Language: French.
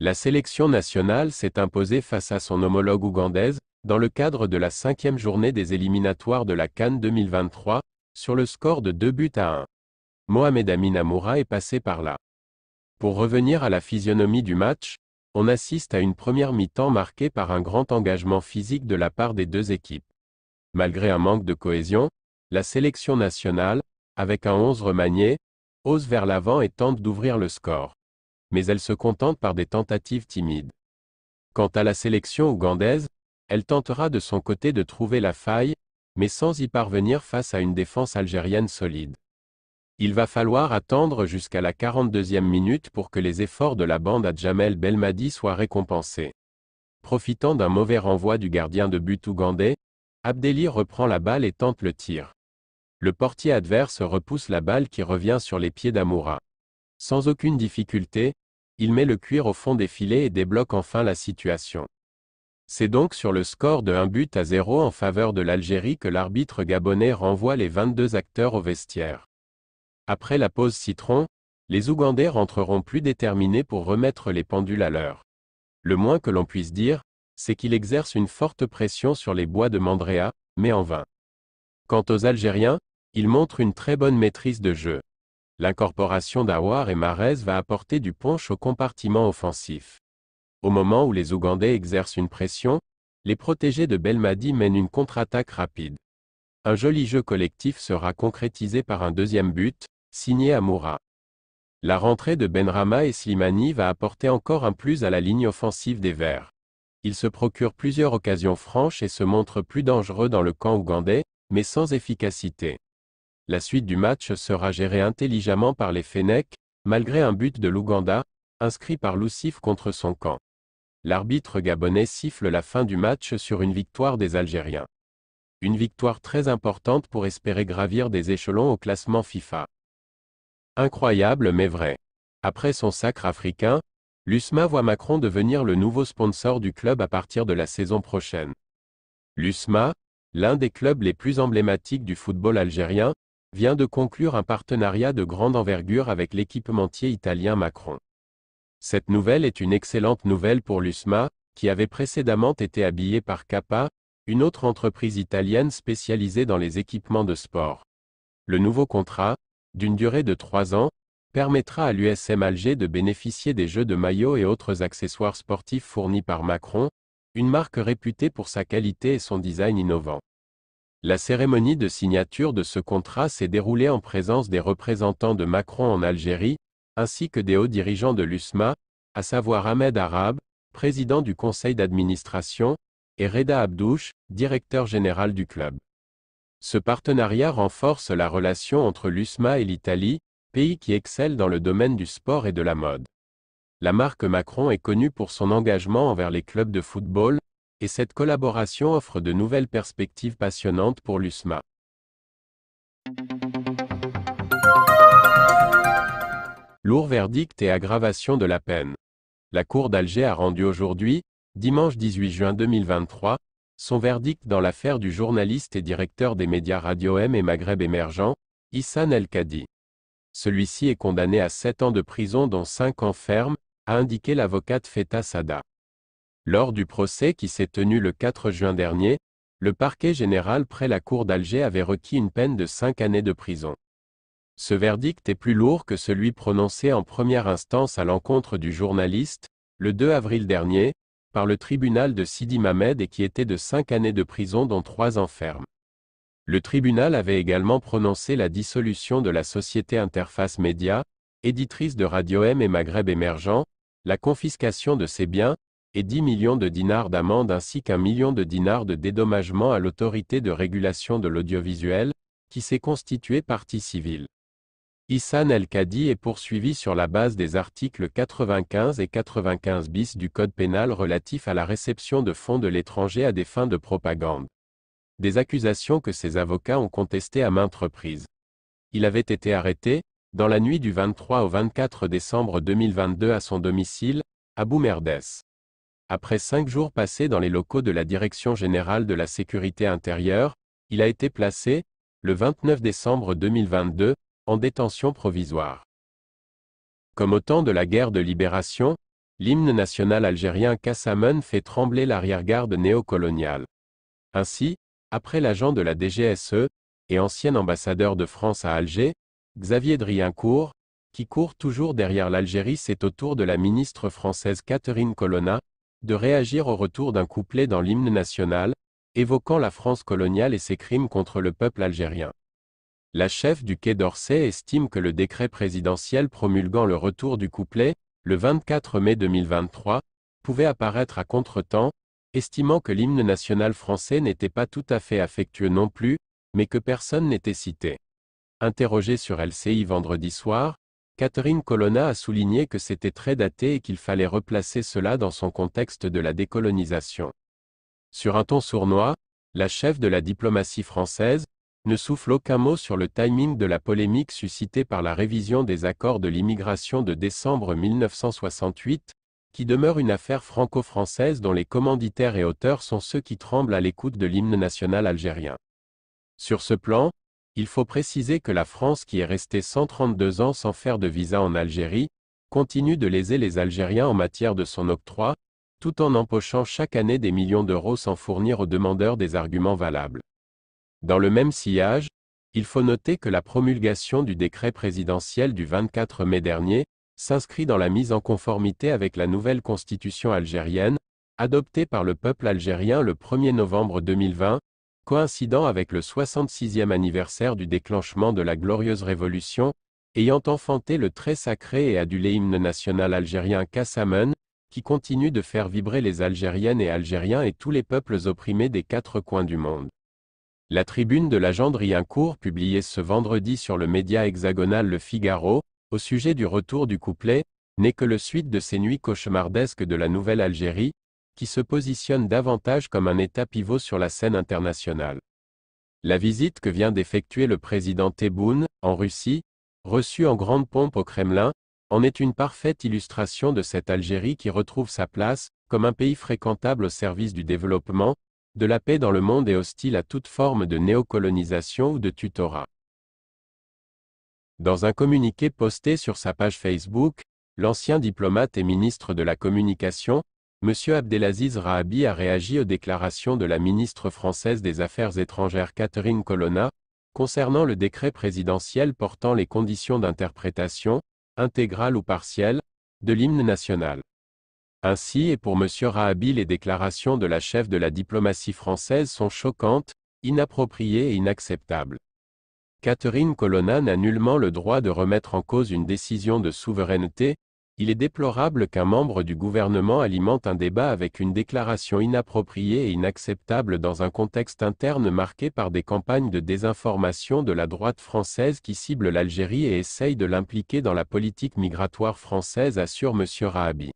La sélection nationale s'est imposée face à son homologue ougandaise, dans le cadre de la cinquième journée des éliminatoires de la Cannes 2023, sur le score de 2 buts à 1. Mohamed Amin Amoura est passé par là. Pour revenir à la physionomie du match, on assiste à une première mi-temps marquée par un grand engagement physique de la part des deux équipes. Malgré un manque de cohésion, la sélection nationale, avec un 11 remanié, ose vers l'avant et tente d'ouvrir le score. Mais elle se contente par des tentatives timides. Quant à la sélection ougandaise, elle tentera de son côté de trouver la faille, mais sans y parvenir face à une défense algérienne solide. Il va falloir attendre jusqu'à la 42e minute pour que les efforts de la bande à Djamel Belmadi soient récompensés. Profitant d'un mauvais renvoi du gardien de but ougandais, Abdelhi reprend la balle et tente le tir. Le portier adverse repousse la balle qui revient sur les pieds d'Amoura. Sans aucune difficulté, il met le cuir au fond des filets et débloque enfin la situation. C'est donc sur le score de 1 but à 0 en faveur de l'Algérie que l'arbitre gabonais renvoie les 22 acteurs au vestiaire. Après la pause citron, les Ougandais rentreront plus déterminés pour remettre les pendules à l'heure. Le moins que l'on puisse dire, c'est qu'il exerce une forte pression sur les bois de Mandréa, mais en vain. Quant aux Algériens, il montre une très bonne maîtrise de jeu. L'incorporation d'Awar et Marez va apporter du punch au compartiment offensif. Au moment où les Ougandais exercent une pression, les protégés de Belmadi mènent une contre-attaque rapide. Un joli jeu collectif sera concrétisé par un deuxième but, signé à Moura. La rentrée de Benrama et Slimani va apporter encore un plus à la ligne offensive des Verts. Ils se procurent plusieurs occasions franches et se montrent plus dangereux dans le camp ougandais, mais sans efficacité. La suite du match sera gérée intelligemment par les Fennecs, malgré un but de l'Ouganda, inscrit par lucif contre son camp. L'arbitre gabonais siffle la fin du match sur une victoire des Algériens. Une victoire très importante pour espérer gravir des échelons au classement FIFA. Incroyable mais vrai. Après son sacre africain, l'USMA voit Macron devenir le nouveau sponsor du club à partir de la saison prochaine. L'USMA, l'un des clubs les plus emblématiques du football algérien, vient de conclure un partenariat de grande envergure avec l'équipementier italien Macron. Cette nouvelle est une excellente nouvelle pour l'USMA, qui avait précédemment été habillée par Kappa, une autre entreprise italienne spécialisée dans les équipements de sport. Le nouveau contrat, d'une durée de trois ans, permettra à l'USM Alger de bénéficier des jeux de maillots et autres accessoires sportifs fournis par Macron, une marque réputée pour sa qualité et son design innovant. La cérémonie de signature de ce contrat s'est déroulée en présence des représentants de Macron en Algérie, ainsi que des hauts dirigeants de l'USMA, à savoir Ahmed Arab, président du conseil d'administration, et Reda Abdouche, directeur général du club. Ce partenariat renforce la relation entre l'USMA et l'Italie, pays qui excelle dans le domaine du sport et de la mode. La marque Macron est connue pour son engagement envers les clubs de football, et cette collaboration offre de nouvelles perspectives passionnantes pour l'USMA. Lourd verdict et aggravation de la peine. La Cour d'Alger a rendu aujourd'hui, dimanche 18 juin 2023, son verdict dans l'affaire du journaliste et directeur des médias Radio M et Maghreb émergent, Issan El-Kadi. Celui-ci est condamné à 7 ans de prison dont 5 ans ferme, a indiqué l'avocate Feta Sada. Lors du procès qui s'est tenu le 4 juin dernier, le parquet général près la cour d'Alger avait requis une peine de cinq années de prison. Ce verdict est plus lourd que celui prononcé en première instance à l'encontre du journaliste, le 2 avril dernier, par le tribunal de Sidi Mamed et qui était de cinq années de prison dont trois en ferme. Le tribunal avait également prononcé la dissolution de la société Interface Média, éditrice de Radio M et Maghreb émergent, la confiscation de ses biens, et 10 millions de dinars d'amende ainsi qu'un million de dinars de dédommagement à l'autorité de régulation de l'audiovisuel, qui s'est constituée partie civile. Issan El-Kadi est poursuivi sur la base des articles 95 et 95 bis du Code pénal relatif à la réception de fonds de l'étranger à des fins de propagande. Des accusations que ses avocats ont contestées à maintes reprises. Il avait été arrêté, dans la nuit du 23 au 24 décembre 2022 à son domicile, à Boumerdès. Après cinq jours passés dans les locaux de la Direction générale de la sécurité intérieure, il a été placé, le 29 décembre 2022, en détention provisoire. Comme au temps de la guerre de libération, l'hymne national algérien Kassamun fait trembler l'arrière-garde néocoloniale. Ainsi, après l'agent de la DGSE, et ancien ambassadeur de France à Alger, Xavier Driancourt, qui court toujours derrière l'Algérie, c'est au tour de la ministre française Catherine Colonna, de réagir au retour d'un couplet dans l'hymne national, évoquant la France coloniale et ses crimes contre le peuple algérien. La chef du Quai d'Orsay estime que le décret présidentiel promulguant le retour du couplet, le 24 mai 2023, pouvait apparaître à contretemps, estimant que l'hymne national français n'était pas tout à fait affectueux non plus, mais que personne n'était cité. Interrogé sur LCI vendredi soir, Catherine Colonna a souligné que c'était très daté et qu'il fallait replacer cela dans son contexte de la décolonisation. Sur un ton sournois, la chef de la diplomatie française, ne souffle aucun mot sur le timing de la polémique suscitée par la révision des accords de l'immigration de décembre 1968, qui demeure une affaire franco-française dont les commanditaires et auteurs sont ceux qui tremblent à l'écoute de l'hymne national algérien. Sur ce plan, il faut préciser que la France qui est restée 132 ans sans faire de visa en Algérie, continue de léser les Algériens en matière de son octroi, tout en empochant chaque année des millions d'euros sans fournir aux demandeurs des arguments valables. Dans le même sillage, il faut noter que la promulgation du décret présidentiel du 24 mai dernier s'inscrit dans la mise en conformité avec la nouvelle constitution algérienne, adoptée par le peuple algérien le 1er novembre 2020, coïncidant avec le 66e anniversaire du déclenchement de la Glorieuse Révolution, ayant enfanté le très sacré et adulé hymne national algérien Kassamen, qui continue de faire vibrer les Algériennes et Algériens et tous les peuples opprimés des quatre coins du monde. La tribune de la Gendriencourt publiée ce vendredi sur le média hexagonal Le Figaro, au sujet du retour du couplet, n'est que le suite de ces nuits cauchemardesques de la Nouvelle-Algérie, qui se positionne davantage comme un État pivot sur la scène internationale. La visite que vient d'effectuer le président Tebboune, en Russie, reçue en grande pompe au Kremlin, en est une parfaite illustration de cette Algérie qui retrouve sa place, comme un pays fréquentable au service du développement, de la paix dans le monde et hostile à toute forme de néocolonisation ou de tutorat. Dans un communiqué posté sur sa page Facebook, l'ancien diplomate et ministre de la Communication, M. Abdelaziz Rahabi a réagi aux déclarations de la ministre française des Affaires étrangères Catherine Colonna, concernant le décret présidentiel portant les conditions d'interprétation, intégrale ou partielle, de l'hymne national. Ainsi et pour M. Rahabi les déclarations de la chef de la diplomatie française sont choquantes, inappropriées et inacceptables. Catherine Colonna n'a nullement le droit de remettre en cause une décision de souveraineté, il est déplorable qu'un membre du gouvernement alimente un débat avec une déclaration inappropriée et inacceptable dans un contexte interne marqué par des campagnes de désinformation de la droite française qui cible l'Algérie et essaye de l'impliquer dans la politique migratoire française assure M. Rahabi.